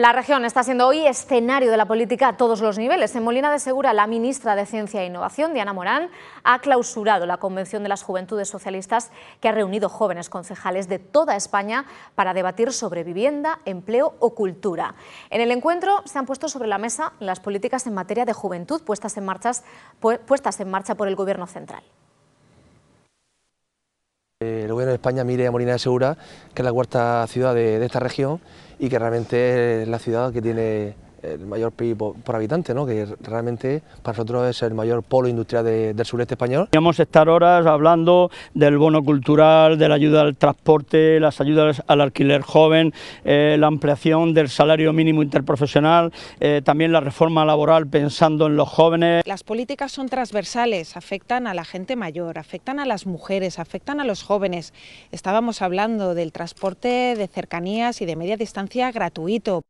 La región está siendo hoy escenario de la política a todos los niveles. En Molina de Segura, la ministra de Ciencia e Innovación, Diana Morán, ha clausurado la Convención de las Juventudes Socialistas que ha reunido jóvenes concejales de toda España para debatir sobre vivienda, empleo o cultura. En el encuentro se han puesto sobre la mesa las políticas en materia de juventud puestas en, puestas en marcha por el Gobierno central. España mire a Molina de Segura, que es la cuarta ciudad de, de esta región y que realmente es la ciudad que tiene el mayor PIB por, habitante, ¿no? que realmente para nosotros es el mayor polo industrial del sureste español. Podríamos estar horas hablando del bono cultural, de la ayuda al transporte, las ayudas al alquiler joven, eh, la ampliación del salario mínimo interprofesional, eh, también la reforma laboral pensando en los jóvenes. Las políticas son transversales, afectan a la gente mayor, afectan a las mujeres, afectan a los jóvenes. Estábamos hablando del transporte de cercanías y de media distancia gratuito.